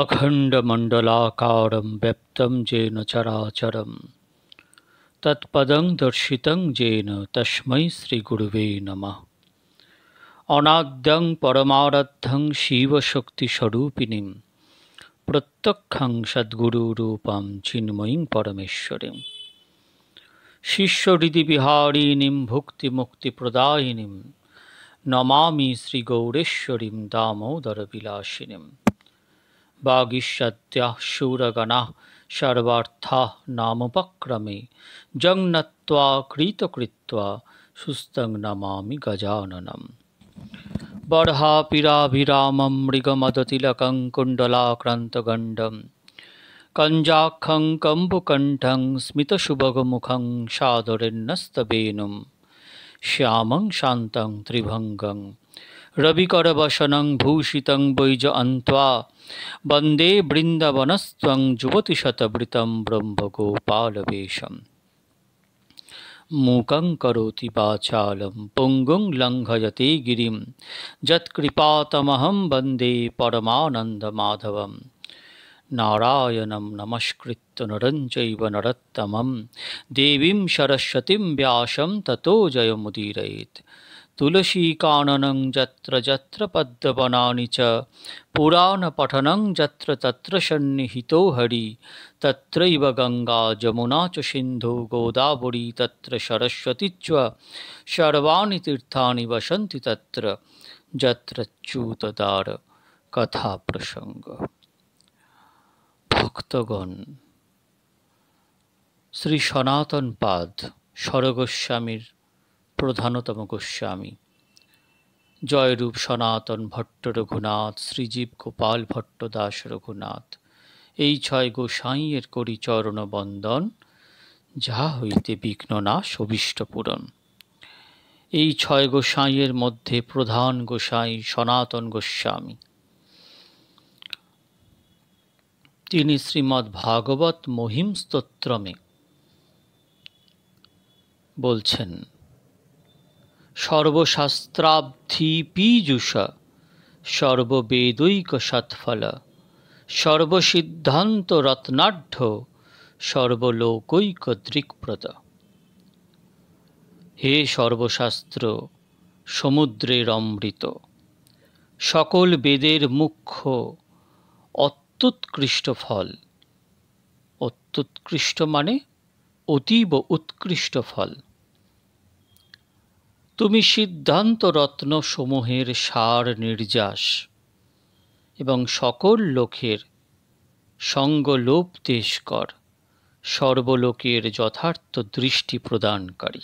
अखण्डमण्डलाकारं व्यप्तं येन चराचरं तत्पदं दर्शितं येन तस्मै श्रीगुरुवे नमः अनाद्यं परमाराध्यं शिवशक्तिस्वरूपिणीं प्रत्यक्षं सद्गुरुरूपां चिन्मयीं परमेश्वरीं शिष्यहृदिविहारिणीं भुक्तिमुक्तिप्रदायिनीं नमामि श्रीगौरेश्वरीं दामोदरविलासिनीम् वागिष्यत्याः शूरगणाः सर्वार्थाः नामुपक्रमे जङ्नत्वा कृतकृत्वा सुस्तं नमामि गजाननम् बर्हापिराभिरामं मृगमदतिलकं कुण्डलाक्रान्तगण्डं कञ्जाखं कम्बुकण्ठं स्मितशुभगमुखं सादरेन्नस्तवेनुं श्यामं शान्तं त्रिभङ्गं রবিকরবসনং ভূষিতং বৈজ অন্ত্বা বন্দে বৃন্দাবনস্ত্বং যুবতিশতবৃতম ব্রহ্মগোপালবেশম মূকং করোতি পাচালম পুঙ্গুং লঙ্ঘয়তে গিরিম যৎকৃপাতমহম বন্দে পরমানন্দমাধবম নারায়ণম নমস্কৃত্য নরঞ্চৈব নরোত্তমম দেবীম সরস্বতীম ব্যাসম ততো জয়মুদীরয়েত তুলসীকাননং যত্র যত্র পদ্মবনানি চ পুরাণপঠনং যত্র তত্র সন্নিহিত হরি তত্রৈব গঙ্গা যমুনা চ সিন্ধু গোদাবরী তত্র সরস্বতী চ সর্বাণি তীর্থানি বসন্তি তত্র যত্র চ্যুতদার কথা প্রসঙ্গ ভক্তগণ শ্রী সনাতন পাদ স্বরগোস্বামীর প্রধানতম গোস্বামী জয়রূপ সনাতন ভট্ট রঘুনাথ শ্রীজীব গোপাল ভট্ট দাস রঘুনাথ এই ছয় গোসাইয়ের করি চরণ বন্দন যাহা হইতে বিঘ্ন না সবিষ্ট পূরণ এই ছয় গোসাইয়ের মধ্যে প্রধান গোসাই সনাতন গোস্বামী তিনি শ্রীমদ্ ভাগবত মহিম স্তোত্রমে বলছেন সর্বশাস্ত্রাব্ধি পীযুষা সর্ববেদৈক সৎফল সর্বসিদ্ধান্ত রত্নাঢ্য সর্বলোকৈক দৃক্প্রদ হে সর্বশাস্ত্র সমুদ্রের অমৃত সকল বেদের মুখ্য অত্যুৎকৃষ্ট ফল অত্যুৎকৃষ্ট মানে অতীব উৎকৃষ্ট ফল তুমি সিদ্ধান্ত রত্ন সমূহের সার নির্যাস এবং সকল লোকের সঙ্গলোপ দেশ কর সর্বলোকের যথার্থ দৃষ্টি প্রদানকারী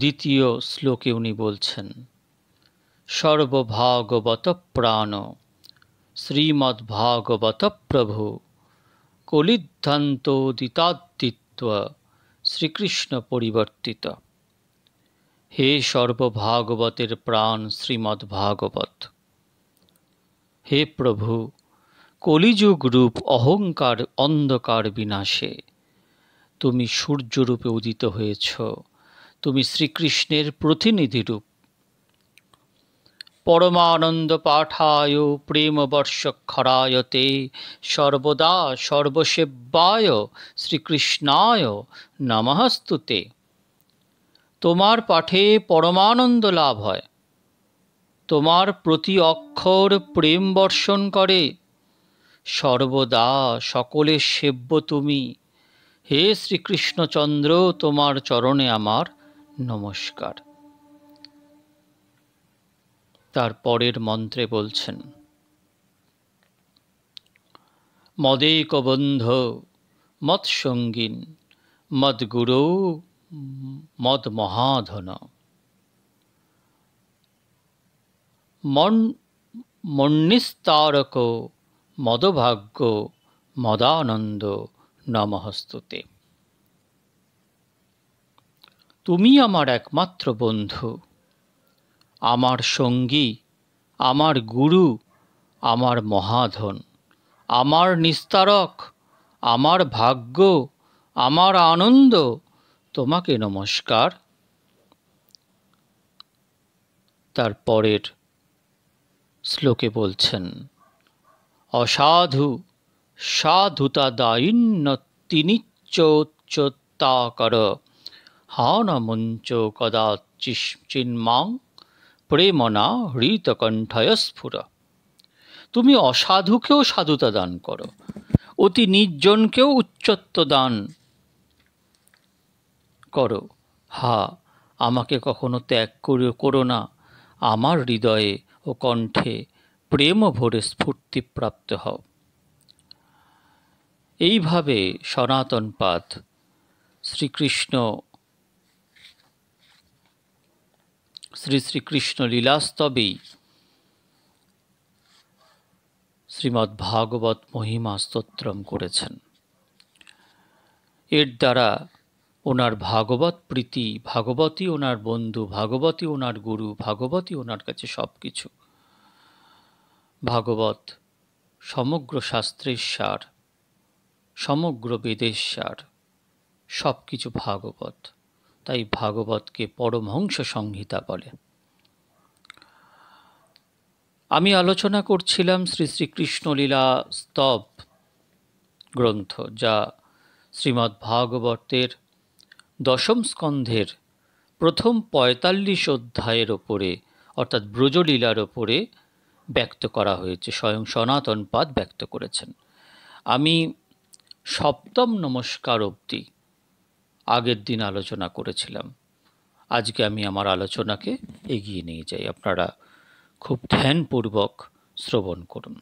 দ্বিতীয় শ্লোকে উনি বলছেন সর্বভাগবত প্রাণ শ্রীমদ্ভাগবত প্রভু কলিদ্ধান্তোদিতাদিত্য শ্রীকৃষ্ণ পরিবর্তিত হে সর্বভাগবতের প্রাণ শ্রীমদ্ ভাগবত হে প্রভু কলিযুগ রূপ অহংকার অন্ধকার বিনাশে তুমি সূর্যরূপে উদিত হয়েছ তুমি শ্রীকৃষ্ণের প্রতিনিধিরূপ পরমানন্দ পাঠায় প্রেম বর্ষক্ষরায়তে সর্বদা সর্বসেব্যায় শ্রীকৃষ্ণায় নমস্তুতে তোমার পাঠে পরমানন্দ লাভ হয় তোমার প্রতি অক্ষর প্রেম বর্ষণ করে সর্বদা সকলের সেব্য তুমি হে শ্রীকৃষ্ণচন্দ্র তোমার চরণে আমার নমস্কার তার পরের মন্ত্রে বলছেন মদেক বন্ধ মৎসঙ্গিন মদ্গুরু মদ মহাধন মন মন্নিস্তারক মদভাগ্য মদানন্দ নমহস্তুতে তুমি আমার একমাত্র বন্ধু আমার সঙ্গী আমার গুরু আমার মহাধন আমার নিস্তারক আমার ভাগ্য আমার আনন্দ তোমাকে নমস্কার তারপরের শ্লোকে বলছেন অসাধু সাধুতা দায়িন্ন তিনিচ্চোচ্চোত্তাকর কদা চিন্মাং প্রেমনা হৃতকণ্ঠয় স্ফুরা তুমি অসাধুকেও সাধুতা দান করো অতি নির্জনকেও উচ্চত্ব দান করো হা আমাকে কখনো ত্যাগ করো না আমার হৃদয়ে ও কণ্ঠে প্রেম ভরে স্ফূর্তিপ্রাপ্ত হও এইভাবে সনাতন পাত শ্রীকৃষ্ণ শ্রী শ্রীকৃষ্ণ লীলাস্তবেই শ্রীমদ্ ভাগবত মহিমা স্তোত্রম করেছেন এর দ্বারা ওনার ভাগবত প্রীতি ভাগবতী ওনার বন্ধু ভাগবতী ওনার গুরু ভাগবতী ওনার কাছে সব কিছু ভাগবত সমগ্র শাস্ত্রের সার সমগ্র বেদের সার সব কিছু ভাগবত তাই ভাগবতকে পরমহংস সংহিতা বলে আমি আলোচনা করছিলাম শ্রী শ্রীকৃষ্ণলীলা স্তব গ্রন্থ যা শ্রীমদ্ ভাগবতের দশম স্কন্ধের প্রথম পঁয়তাল্লিশ অধ্যায়ের ওপরে অর্থাৎ ব্রজলীলার ওপরে ব্যক্ত করা হয়েছে স্বয়ং সনাতন পাদ ব্যক্ত করেছেন আমি সপ্তম নমস্কার অব্দি আগের দিন আলোচনা করেছিলাম আজকে আমি আমার আলোচনাকে এগিয়ে নিয়ে যাই আপনারা খুব ধ্যানপূর্বক শ্রবণ করুন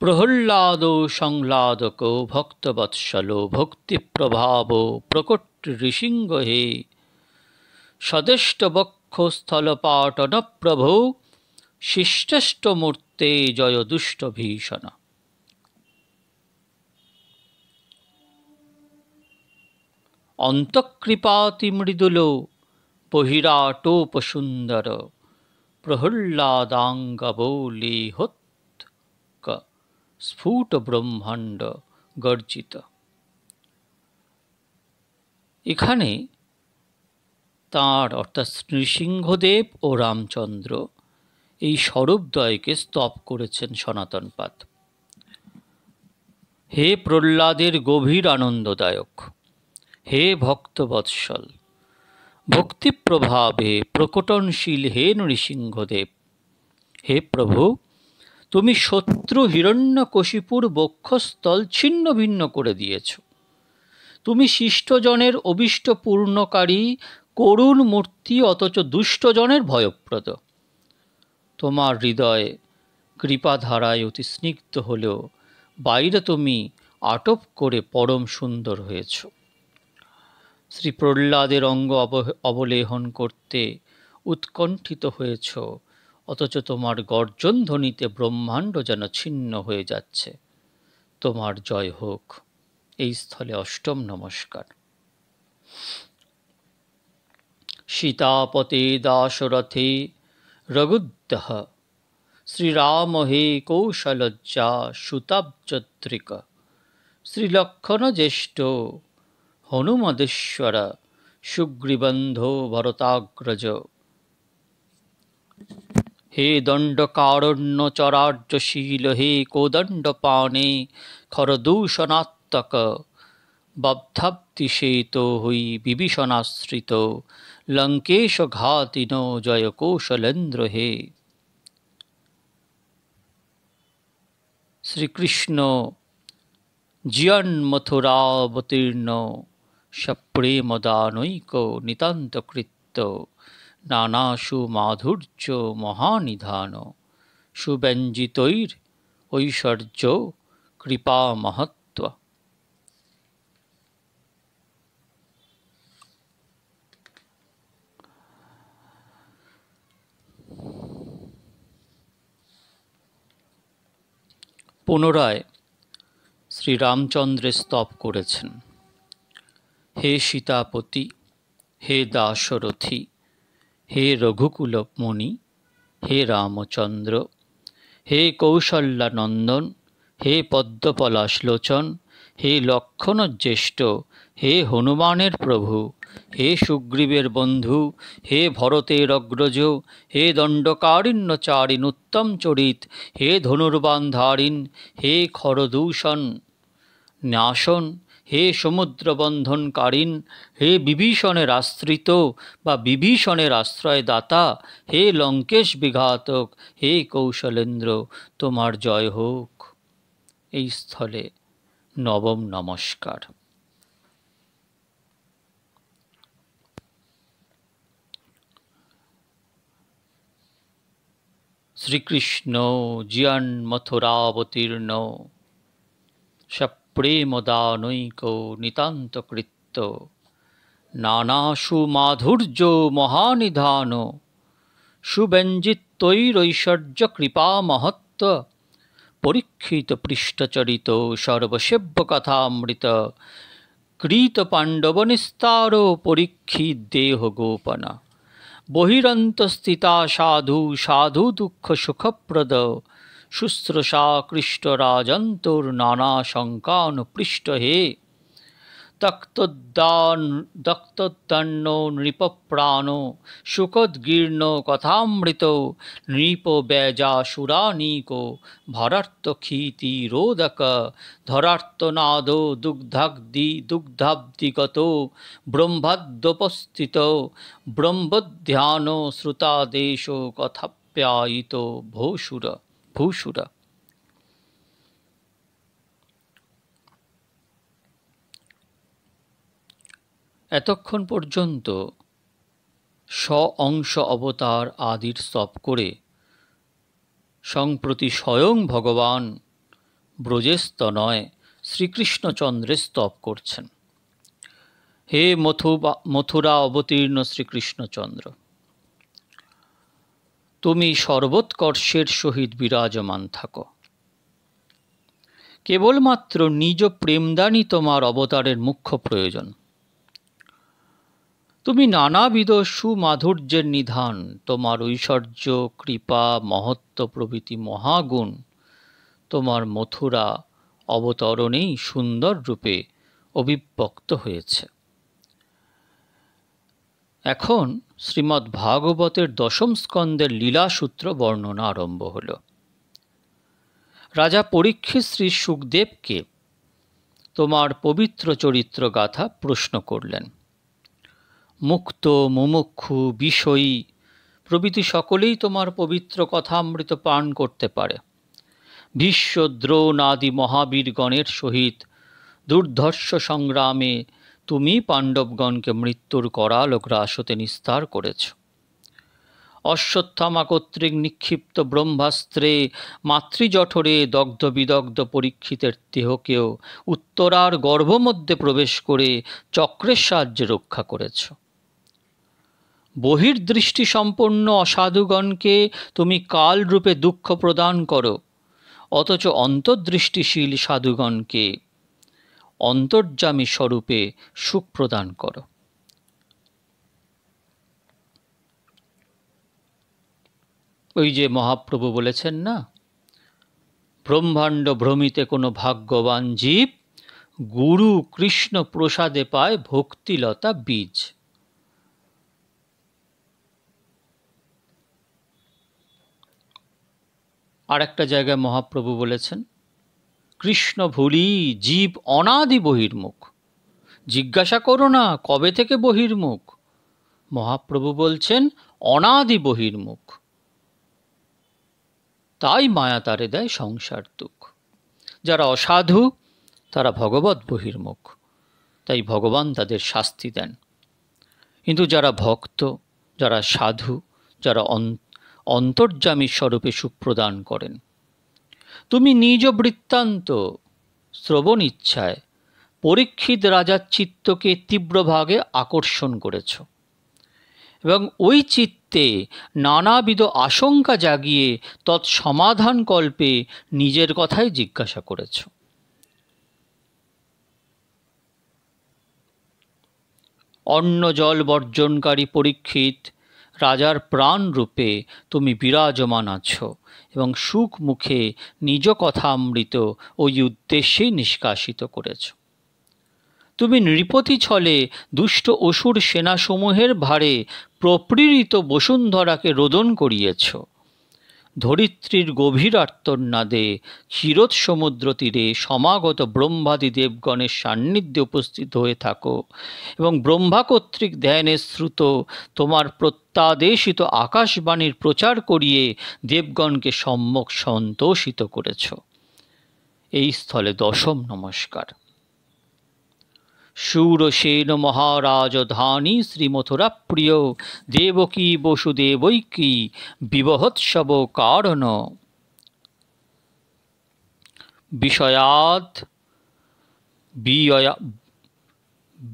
প্রহ্লাদ সংলাদক ভক্তবৎসল ভক্তিপ্রভাব প্রকট ঋষিঙ্গ হে সদেষ্ট বক্ষস্থলপাটন প্রভু শিষ্টেষ্ট মূর্তে জয় দুষ্ট ভীষণ অন্তকৃপাতি মৃদুল বহিরাটোপসুন্দর প্রহ্লাদাঙ্গবৌলিহোৎক স্ফুট ব্রহ্মাণ্ড গর্জিত এখানে তার অর্থাৎ নৃসিংহদেব ও রামচন্দ্র এই স্বরূপদ্বয়কে স্তব করেছেন সনাতনপাদ হে প্রহ্লাদের গভীর আনন্দদায়ক হে ভক্তবৎসল ভক্তিপ্রভাবে প্রকটনশীল হে নৃসিংহদেব হে প্রভু তুমি শত্রু হিরণ্যকশিপুর বক্ষস্থল ছিন্ন ভিন্ন করে দিয়েছ তুমি শিষ্টজনের অবিষ্ট পূর্ণকারী করুণ মূর্তি অথচ দুষ্টজনের ভয়প্রদ তোমার হৃদয় কৃপাধারায় অতি স্নিগ্ধ হলেও বাইরে তুমি আটক করে পরম সুন্দর হয়েছো শ্রী প্রহ্লাদের অঙ্গ অবলেহন করতে উৎকণ্ঠিত হয়েছ অথচ তোমার গর্জন ধ্বনিতে ব্রহ্মাণ্ড যেন ছিন্ন হয়ে যাচ্ছে তোমার জয় হোক এই স্থলে অষ্টম নমস্কার সীতাপতে দাশরথে রঘুদ্দহ শ্রীরাম হে কৌশলজ্জা সুতাব্জদ্রিক শ্রীলক্ষণ জ্যেষ্ঠ হনুমদেশ্বর সুগ্রীবন্ধ ভরতাগ্রজ হে দণ্ডকারণ্য চরার্যশীল হে কোদণ্ড পানে খরদূষণাত্মক বব্ধাব্দিশেত হই বিভীষণাশ্রিত লঙ্কেশ ঘাতিন জয় কৌশলেন্দ্র হে শ্রীকৃষ্ণ জিয়ন মথুরাবতীর্ণ সপ্রেমদানৈক নিতান্তকৃত্য নানা মাধুর্য মহানিধান সুব্যঞ্জিতৈর ঐশ্বর্য কৃপা মহত্ব পুনরায় শ্রীরামচন্দ্রের স্তব করেছেন হে সীতাপতি হে দাশরথী হে রঘুকুলমণি হে রামচন্দ্র হে কৌশল্যানন্দন হে পদ্মপলাশলোচন হে লক্ষণ জ্যেষ্ঠ হে হনুমানের প্রভু হে সুগ্রীবের বন্ধু হে ভরতের অগ্রজ হে দণ্ডকারিণ্যচারিণ উত্তম চরিত হে ধনুর্বান্ধারিণ হে খরদূষণ নাশন হে সমুদ্রবন্ধনকারীন হে বিভীষণের আশ্রিত বা বিভীষণের আশ্রয়দাতা হে লঙ্কেশ বিঘাতক হে কৌশলেন্দ্র তোমার জয় হোক এই স্থলে নবম নমস্কার শ্রীকৃষ্ণ জিয়ান মথুরাবতীর্ণ সব প্রেমদানৈক নিতান্তকৃত্য নানাশু মাধুর্য মহানিধান সুব্যঞ্জিতৈরৈশ্বর্য কৃপা মহত্ব পরীক্ষিত পৃষ্ঠচরিত সর্বসেব্য কথামৃত কৃত পাণ্ডব নিস্তার পরীক্ষী দেহ গোপনা বহিরন্তস্থিতা সাধু সাধু দুঃখ সুখপ্রদ শুশ্রূষা কৃষ্ট রাজন্তুর নানা শঙ্কানুপৃষ্ট হে তক্তোদ্দান দক্তোদ্দণ্ড নৃপপ্রাণ শুকোদ্গীর্ণ কথামৃত নৃপ ব্যজাসুরানীক ভরার্থক্ষীতি রোদক ধরার্থনাদ দুগ্ধাগ্দি দুগ্ধাব্দিগত ব্রহ্মাদ্যপস্থিত ব্রহ্মধ্যান শ্রুতাদেশ কথাপ্যায়িত ভূসুর Bushura. এতক্ষণ পর্যন্ত স অংশ অবতার আদির স্তব করে সম্প্রতি স্বয়ং ভগবান ব্রজেস্ত নয় শ্রীকৃষ্ণচন্দ্রের স্তব করছেন হে মথুবা মথুরা অবতীর্ণ শ্রীকৃষ্ণচন্দ্র তুমি সর্বোৎকর্ষের সহিত বিরাজমান থাকো কেবলমাত্র নিজ প্রেমদানই তোমার অবতারের মুখ্য প্রয়োজন তুমি নানাবিধ সুমাধুর্যের নিধান তোমার ঐশ্বর্য কৃপা মহত্ব প্রভৃতি মহাগুণ তোমার মথুরা অবতরণেই সুন্দর রূপে অভিব্যক্ত হয়েছে এখন শ্রীমদ্ ভাগবতের দশম স্কন্দের লীলাসূত্র বর্ণনা আরম্ভ হল রাজা পরীক্ষিত শ্রী সুখদেবকে তোমার পবিত্র চরিত্র গাথা প্রশ্ন করলেন মুক্ত মুমুক্ষু বিষয়ী প্রভৃতি সকলেই তোমার পবিত্র কথা অমৃত পান করতে পারে ভীষ্ম দ্রোণ আদি মহাবীরগণের সহিত দুর্ধর্ষ সংগ্রামে তুমি পাণ্ডবগণকে মৃত্যুর করা ও নিস্তার করেছ অশ্বত্থামা কর্তৃক নিক্ষিপ্ত ব্রহ্মাস্ত্রে মাতৃজঠরে দগ্ধ বিদগ্ধ পরীক্ষিতের দেহকেও উত্তরার গর্ভমধ্যে প্রবেশ করে চক্রের সাহায্যে রক্ষা করেছ বহির্দৃষ্টি সম্পন্ন অসাধুগণকে তুমি কালরূপে দুঃখ প্রদান করো অথচ অন্তর্দৃষ্টিশীল সাধুগণকে অন্তর্যামী স্বরূপে সুখ প্রদান করো ওই যে মহাপ্রভু বলেছেন না ব্রহ্মাণ্ড ভ্রমিতে কোনো ভাগ্যবান জীব গুরু কৃষ্ণ প্রসাদে পায় ভক্তিলতা বীজ আর একটা জায়গায় মহাপ্রভু বলেছেন কৃষ্ণ ভুলি জীব অনাদি বহির্মুখ জিজ্ঞাসা করো না কবে থেকে বহির্মুখ মহাপ্রভু বলছেন অনাদি বহির্মুখ তাই মায়া তারে দেয় সংসার দুঃখ যারা অসাধু তারা ভগবত বহির্মুখ তাই ভগবান তাদের শাস্তি দেন কিন্তু যারা ভক্ত যারা সাধু যারা অন্তর্যামী স্বরূপে সুখ প্রদান করেন তুমি নিজ বৃত্তান্ত শ্রবণ ইচ্ছায় পরীক্ষিত রাজার চিত্তকে তীব্রভাগে আকর্ষণ করেছ এবং ওই চিত্তে নানাবিধ আশঙ্কা জাগিয়ে তৎসমাধান কল্পে নিজের কথাই জিজ্ঞাসা করেছ অন্ন জল বর্জনকারী পরীক্ষিত রাজার প্রাণ রূপে তুমি বিরাজমান আছো এবং সুখ মুখে নিজ কথা অমৃত ওই উদ্দেশ্যেই নিষ্কাশিত করেছ তুমি নৃপতি ছলে দুষ্ট অসুর সেনাসমূহের ভারে প্রপ্রীড়িত বসুন্ধরাকে রোদন করিয়েছ ধরিত্রীর গভীর আর্তনাদে চিরত সমুদ্র তীরে সমাগত ব্রহ্মাদি দেবগণের সান্নিধ্যে উপস্থিত হয়ে থাকো এবং ব্রহ্মা কর্তৃক ধ্যানে শ্রুত তোমার প্রত্যাদেশিত আকাশবাণীর প্রচার করিয়ে দেবগণকে সম্মুখ সন্তোষিত করেছ এই স্থলে দশম নমস্কার সুরসেন মহারাজ ধানী শ্রীমথুরা প্রিয় দেবকী বসুদেবৈকী বিবহোৎসব কারণ বিষয়াত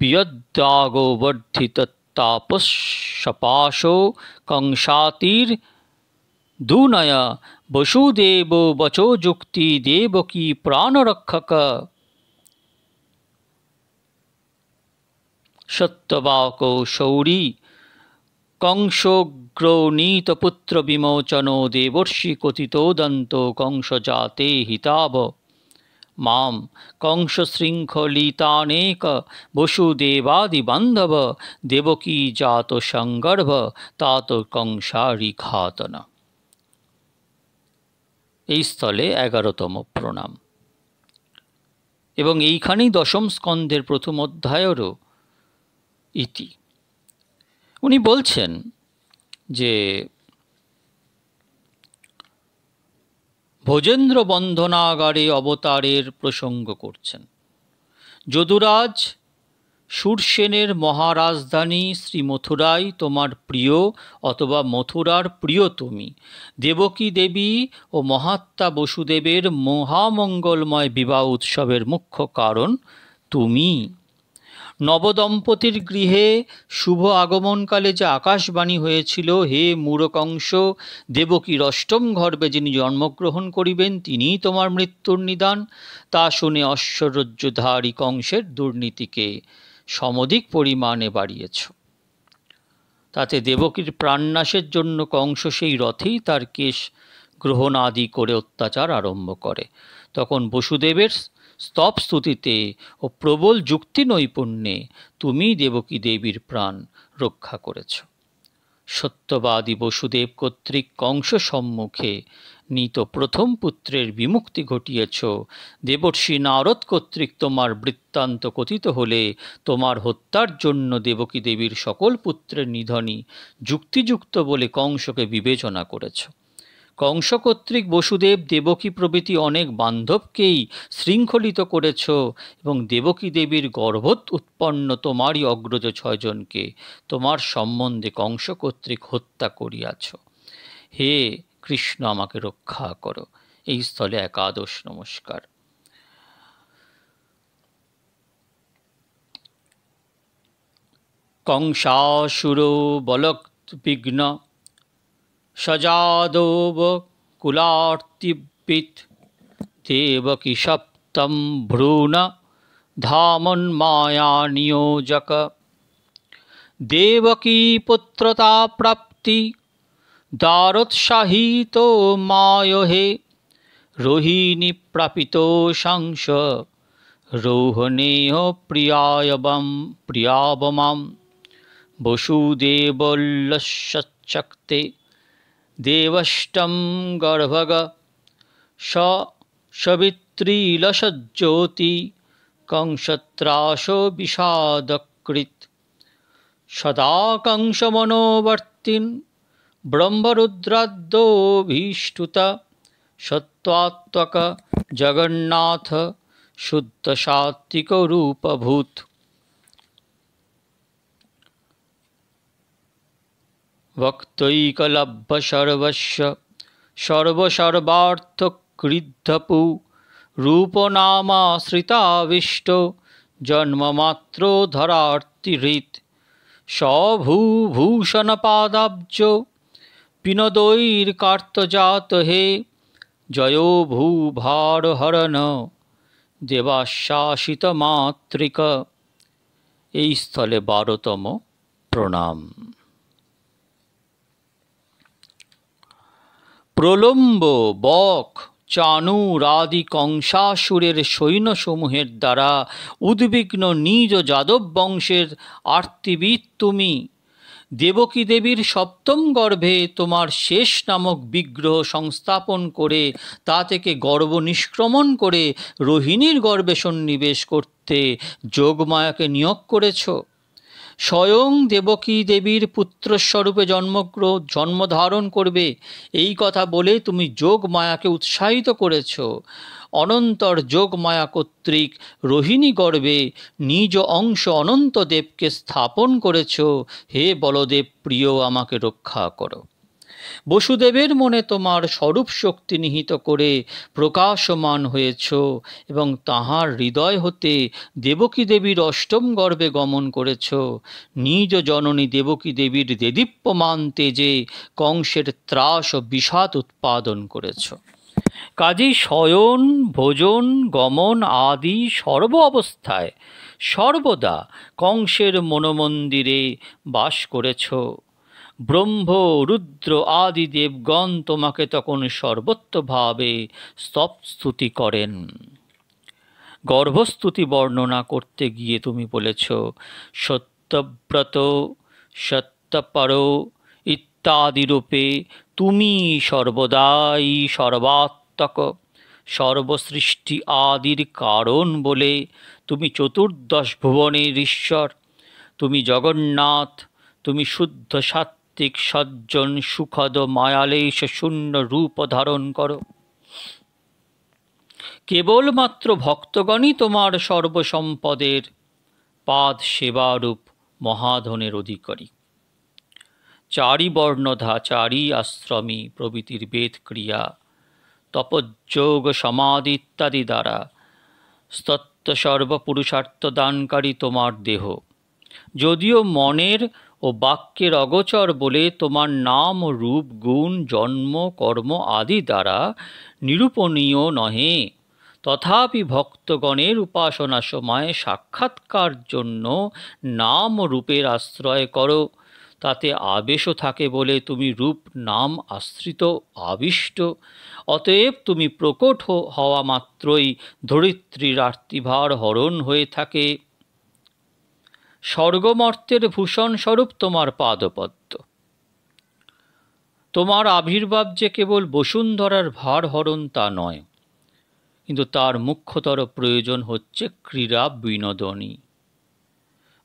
বিয়দ্দাগবর্ধিত তাপসপাশ কংসাতির দুনয় বসুদেব বচো যুক্তি দেবকী প্রাণরক্ষক সত্যবাক শৌরী পুত্র বিমোচন দেবর্ষি কথিত দন্ত কংসজাতে হিতাব মাম বসুদেবাদি বসুদেবাদিবান্ধব দেবকী জাত সংগর্ভ তাত কংসারি খাতন এই স্থলে এগারোতম প্রণাম এবং এইখানেই দশম স্কন্ধের প্রথম অধ্যায়েরও ইতি উনি বলছেন যে ভোজেন্দ্র বন্ধনাগারে অবতারের প্রসঙ্গ করছেন যদুরাজ সুরসেনের মহারাজধানী শ্রীমথুরাই তোমার প্রিয় অথবা মথুরার প্রিয় তুমি দেবকী দেবী ও মহাত্মা বসুদেবের মহামঙ্গলময় বিবাহ উৎসবের মুখ্য কারণ তুমি নবদম্পতির গৃহে শুভ আগমনকালে যে আকাশবাণী হয়েছিল হে মূরকংস দেবকীর অষ্টম গর্ভে যিনি জন্মগ্রহণ করিবেন তিনিই তোমার মৃত্যুর নিদান তা শুনে অশ্বরজ্যধারী কংসের দুর্নীতিকে সমধিক পরিমাণে বাড়িয়েছ তাতে দেবকীর প্রাণনাশের জন্য কংস সেই রথেই তার কেশ গ্রহণ আদি করে অত্যাচার আরম্ভ করে তখন বসুদেবের স্তবস্তুতিতে ও প্রবল যুক্তি নৈপুণ্যে তুমি দেবকী দেবীর প্রাণ রক্ষা করেছ সত্যবাদী বসুদেব কর্তৃক কংস সম্মুখে নিত প্রথম পুত্রের বিমুক্তি ঘটিয়েছ দেবর্ষী নারদ কর্তৃক তোমার বৃত্তান্ত কথিত হলে তোমার হত্যার জন্য দেবকী দেবীর সকল পুত্রের নিধনই যুক্তিযুক্ত বলে কংসকে বিবেচনা করেছো কংস কর্তৃক বসুদেব দেবকী প্রভৃতি অনেক বান্ধবকেই শৃঙ্খলিত করেছ এবং দেবকী দেবীর গর্ভত উৎপন্ন তোমারই অগ্রজ ছয়জনকে তোমার সম্বন্ধে কংস কর্তৃক হত্যা করিয়াছ হে কৃষ্ণ আমাকে রক্ষা করো এই স্থলে একাদশ নমস্কার কংসাসুর বলক বিঘ্ন সজাদব কুলার্তিবিত দেবকি সপ্তম ভ্রূণ ধামন মায়া নিয়োজক দেবকী পুত্রতা প্রাপ্তি দারোৎসাহিত মায়হে রোহিণী প্রাপিত শংস রৌহনেহ প্রিয়ায়বম প্রিয়াবমাম বসুদেবল্লশক্তে देवष्टं गर्भग स सवित्रीलसज्ज्योति कंसत्रासो विषादकृत् सदा कंसमनोवर्तिन् ब्रह्मरुद्राद्योऽभीष्टुत सत्त्वात्मक जगन्नाथ शुद्धसात्विकरूपभूत् ভক্তৈকলভ্যসর্বস্ব সর্বসর্বার্থকৃদ্ধপু রূপনামাশ্রিতাবিষ্ট জন্মমাত্র ধরার্তিহৃত সভূভূষণপাদাব্জ পিনদৈর্কার্তজাত হে জয় ভূভারহরণ দেবাশ্বাসিত মাতৃক এই স্থলে বারোতম প্রণাম প্রলম্ব বক আদি কংসাসুরের সৈন্যসমূহের দ্বারা উদ্বিগ্ন নিজ যাদব বংশের আর্তিবিদ তুমি দেবকী দেবীর সপ্তম গর্ভে তোমার শেষ নামক বিগ্রহ সংস্থাপন করে তা থেকে গর্ব নিষ্ক্রমণ করে রোহিণীর গর্বে সন্নিবেশ করতে যোগমায়াকে নিয়োগ করেছো স্বয়ং দেবকী দেবীর পুত্রস্বরূপে জন্মগ্র জন্ম ধারণ করবে এই কথা বলে তুমি যোগ মায়াকে উৎসাহিত করেছ অনন্তর যোগ মায়া কর্তৃক রোহিণী গর্বে নিজ অংশ অনন্ত দেবকে স্থাপন করেছ হে বলদেব প্রিয় আমাকে রক্ষা করো বসুদেবের মনে তোমার স্বরূপ শক্তি নিহিত করে প্রকাশমান হয়েছ এবং তাহার হৃদয় হতে দেবকী দেবীর অষ্টম গর্বে গমন করেছ নিজ জননী দেবকী দেবীর দেদীপ্যমান তেজে কংসের ত্রাস ও বিষাদ উৎপাদন করেছ কাজেই শয়ন ভোজন গমন আদি সর্ব অবস্থায় সর্বদা কংসের মনোমন্দিরে বাস করেছ ব্রহ্ম রুদ্র আদি দেবগণ তোমাকে তখন সর্বত্রভাবে স্তুতি করেন গর্ভস্তুতি বর্ণনা করতে গিয়ে তুমি বলেছ সত্যব্রত সত্যপর ইত্যাদিরূপে তুমি সর্বদাই সর্বাত্মক সর্বসৃষ্টি আদির কারণ বলে তুমি চতুর্দশ ভুবনের ঈশ্বর তুমি জগন্নাথ তুমি শুদ্ধ সাত সাত্ত্বিক সজ্জন সুখদ মায়ালেশ শূন্য রূপ ধারণ করো কেবলমাত্র ভক্তগণই তোমার সর্বসম্পদের পাদ সেবারূপ মহাধনের অধিকারী চারি বর্ণধা চারি আশ্রমী প্রভৃতির বেদ ক্রিয়া তপযোগ সমাধি ইত্যাদি দ্বারা স্তত্ত্ব সর্বপুরুষার্থ দানকারী তোমার দেহ যদিও মনের ও বাক্যের অগোচর বলে তোমার নাম রূপ গুণ জন্ম কর্ম আদি দ্বারা নিরূপণীয় নহে তথাপি ভক্তগণের উপাসনা সময়ে সাক্ষাৎকার জন্য নাম রূপের আশ্রয় করো তাতে আবেশও থাকে বলে তুমি রূপ নাম আশ্রিত আবিষ্ট অতএব তুমি প্রকট হওয়া মাত্রই ধরিত্রীর আর্তিভার হরণ হয়ে থাকে স্বর্গমর্তের ভূষণ স্বরূপ তোমার পাদপদ্ম তোমার আবির্ভাব যে কেবল বসুন্ধরার ভার হরণ তা নয় কিন্তু তার মুখ্যতর প্রয়োজন হচ্ছে ক্রীড়া বিনোদনী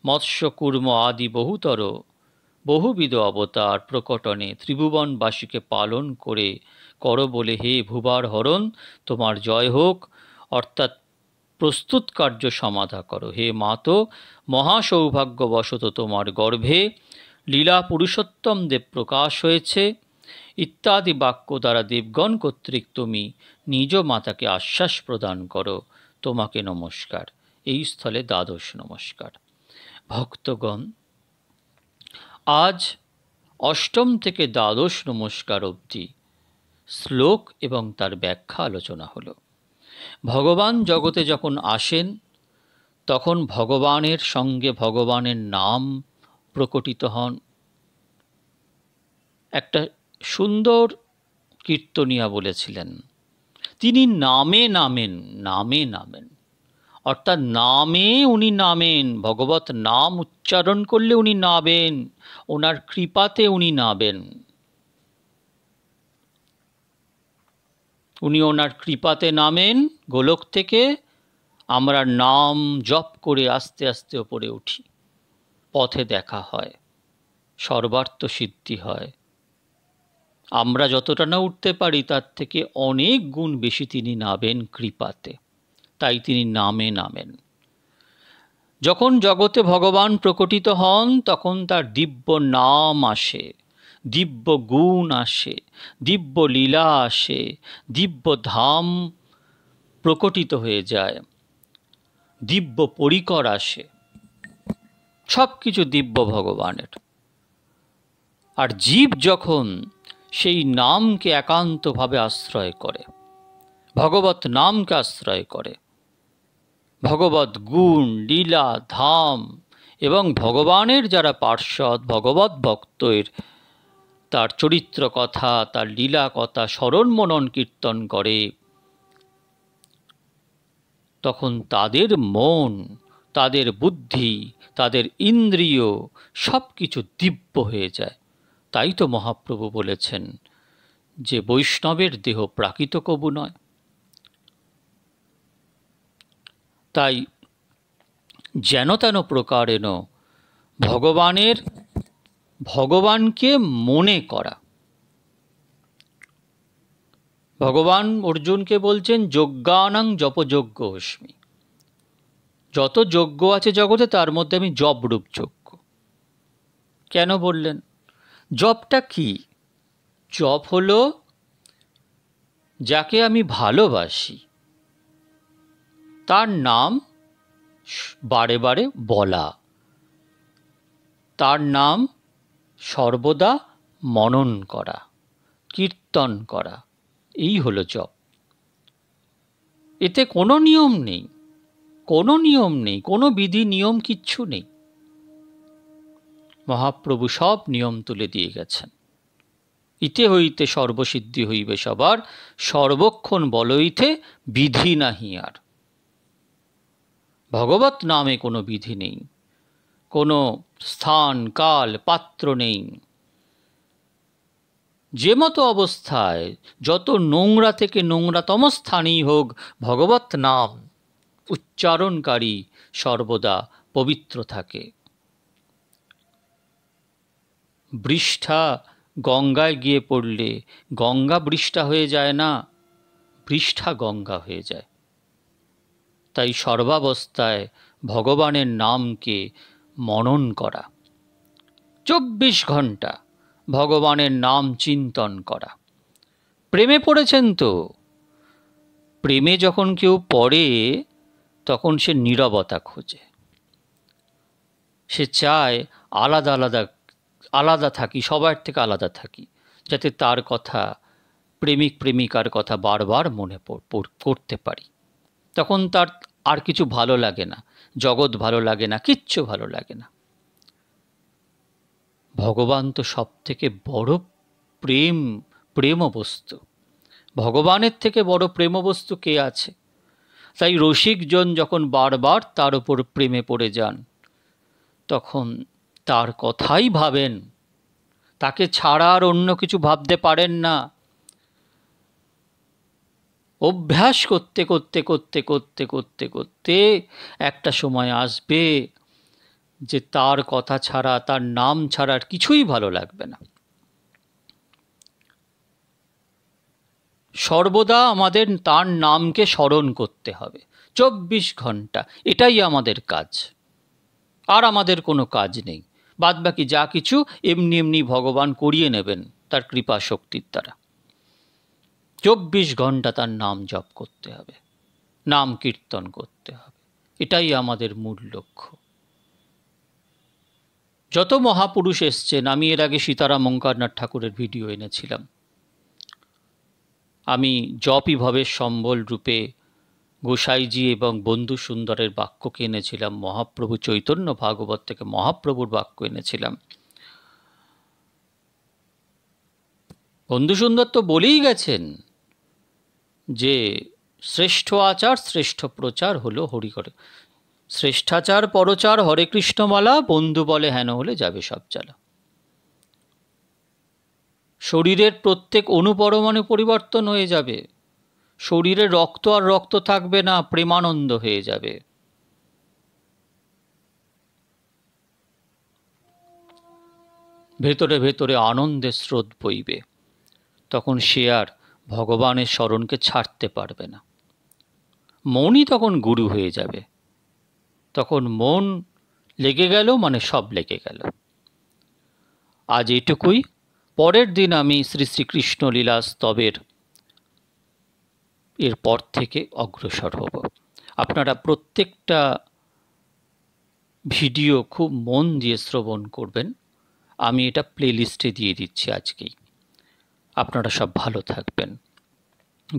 মৎস্যকূর্ম আদি বহুতর বহুবিধ অবতার প্রকটনে ত্রিভুবনবাসীকে পালন করে কর বলে হে ভুবার হরণ তোমার জয় হোক অর্থাৎ প্রস্তুত কার্য সমাধা করো হে মাতো মহাসৌভাগ্যবশত তোমার গর্ভে লীলা পুরুষোত্তম দেব প্রকাশ হয়েছে ইত্যাদি বাক্য দ্বারা দেবগণ কর্তৃক তুমি নিজ মাতাকে আশ্বাস প্রদান করো তোমাকে নমস্কার এই স্থলে দ্বাদশ নমস্কার ভক্তগণ আজ অষ্টম থেকে দ্বাদশ নমস্কার অবধি শ্লোক এবং তার ব্যাখ্যা আলোচনা হলো ভগবান জগতে যখন আসেন তখন ভগবানের সঙ্গে ভগবানের নাম প্রকটিত হন একটা সুন্দর কীর্তনিয়া বলেছিলেন তিনি নামে নামেন নামে নামেন অর্থাৎ নামে উনি নামেন ভগবত নাম উচ্চারণ করলে উনি নাবেন ওনার কৃপাতে উনি নাবেন উনি ওনার কৃপাতে নামেন গোলক থেকে আমরা নাম জপ করে আস্তে আস্তে ওপরে উঠি পথে দেখা হয় সর্বার্থ সিদ্ধি হয় আমরা যতটা না উঠতে পারি তার থেকে অনেক গুণ বেশি তিনি নামেন কৃপাতে তাই তিনি নামে নামেন যখন জগতে ভগবান প্রকটিত হন তখন তার দিব্য নাম আসে দিব্য গুণ আসে দিব্য লীলা আসে দিব্য ধাম প্রকটিত হয়ে যায় দিব্য পরিকর আসে সব কিছু দিব্য ভগবানের আর জীব যখন সেই নামকে একান্তভাবে আশ্রয় করে ভগবত নামকে আশ্রয় করে ভগবত গুণ লীলা ধাম এবং ভগবানের যারা পার্শ্বদ ভগবত ভক্তের তার চরিত্র কথা তার লীলা কথা স্মরণ মনন কীর্তন করে তখন তাদের মন তাদের বুদ্ধি তাদের ইন্দ্রিয় সব কিছু দিব্য হয়ে যায় তাই তো মহাপ্রভু বলেছেন যে বৈষ্ণবের দেহ প্রাকৃত কবু নয় তাই যেন তেন প্রকারেন ভগবানের ভগবানকে মনে করা ভগবান অর্জুনকে বলছেন যজ্ঞানাং জপযজ্ঞ অস্মি যত যজ্ঞ আছে জগতে তার মধ্যে আমি জপরূপ যজ্ঞ কেন বললেন জপটা কি জপ হলো যাকে আমি ভালোবাসি তার নাম বারে বারে বলা তার নাম সর্বদা মনন করা কীর্তন করা এই হলো জপ এতে কোনো নিয়ম নেই কোনো নিয়ম নেই কোনো বিধি নিয়ম কিচ্ছু নেই মহাপ্রভু সব নিয়ম তুলে দিয়ে গেছেন ইতে হইতে সর্বসিদ্ধি হইবে সবার সর্বক্ষণ বলইতে বিধি নাহি আর ভগবত নামে কোনো বিধি নেই কোনো স্থান কাল পাত্র নেই যে মতো অবস্থায় যত নোংরা থেকে নোংরাতম স্থানেই হোক ভগবত নাম উচ্চারণকারী সর্বদা পবিত্র থাকে বৃষ্ঠা গঙ্গায় গিয়ে পড়লে গঙ্গা বৃষ্ঠা হয়ে যায় না বৃষ্ঠা গঙ্গা হয়ে যায় তাই সর্বাবস্থায় ভগবানের নামকে মনন করা চব্বিশ ঘন্টা ভগবানের নাম চিন্তন করা প্রেমে পড়েছেন তো প্রেমে যখন কেউ পড়ে তখন সে নিরবতা খোঁজে সে চায় আলাদা আলাদা আলাদা থাকি সবার থেকে আলাদা থাকি যাতে তার কথা প্রেমিক প্রেমিকার কথা বারবার মনে করতে পারি তখন তার আর কিছু ভালো লাগে না জগৎ ভালো লাগে না কিচ্ছু ভালো লাগে না ভগবান তো সব থেকে বড় প্রেম প্রেম বস্তু ভগবানের থেকে বড় প্রেম বস্তু কে আছে তাই রসিকজন যখন বারবার তার উপর প্রেমে পড়ে যান তখন তার কথাই ভাবেন তাকে ছাড়া আর অন্য কিছু ভাবতে পারেন না অভ্যাস করতে করতে করতে করতে করতে করতে একটা সময় আসবে যে তার কথা ছাড়া তার নাম ছাড়া আর কিছুই ভালো লাগবে না সর্বদা আমাদের তার নামকে স্মরণ করতে হবে চব্বিশ ঘন্টা এটাই আমাদের কাজ আর আমাদের কোনো কাজ নেই বাদবাকি যা কিছু এমনি এমনি ভগবান করিয়ে নেবেন তার কৃপা শক্তির দ্বারা চব্বিশ ঘন্টা তার নাম জপ করতে হবে নাম কীর্তন করতে হবে এটাই আমাদের মূল লক্ষ্য যত মহাপুরুষ এসছেন আমি এর আগে সীতারাম অঙ্কারনাথ ঠাকুরের ভিডিও এনেছিলাম আমি জপই ভবের সম্বল রূপে গোসাইজি এবং বন্ধু সুন্দরের বাক্যকে এনেছিলাম মহাপ্রভু চৈতন্য ভাগবত থেকে মহাপ্রভুর বাক্য এনেছিলাম বন্ধু সুন্দর তো বলেই গেছেন যে শ্রেষ্ঠ আচার শ্রেষ্ঠ প্রচার হলো হরিকরে শ্রেষ্ঠাচার পরচার হরে কৃষ্ণমালা বন্ধু বলে হেন হলে যাবে সব চালা শরীরের প্রত্যেক অনুপরমাণু পরিবর্তন হয়ে যাবে শরীরে রক্ত আর রক্ত থাকবে না প্রেমানন্দ হয়ে যাবে ভেতরে ভেতরে আনন্দের স্রোত বইবে তখন সে আর ভগবানের স্মরণকে ছাড়তে পারবে না মনই তখন গুরু হয়ে যাবে তখন মন লেগে গেল মানে সব লেগে গেল আজ এটুকুই পরের দিন আমি শ্রী শ্রীকৃষ্ণ লীলা স্তবের পর থেকে অগ্রসর হব আপনারা প্রত্যেকটা ভিডিও খুব মন দিয়ে শ্রবণ করবেন আমি এটা প্লেলিস্টে দিয়ে দিচ্ছি আজকেই আপনারা সব ভালো থাকবেন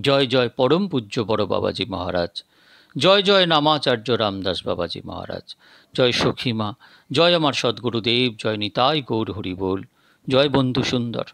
জয় জয় পরম পূজ্য বড় বাবাজি মহারাজ জয় জয় নামাচার্য রামদাস বাবাজি মহারাজ জয় সখীমা জয় আমার সদ্গুরুদেব জয় নিতাই গৌর হরিবোল জয় বন্ধু সুন্দর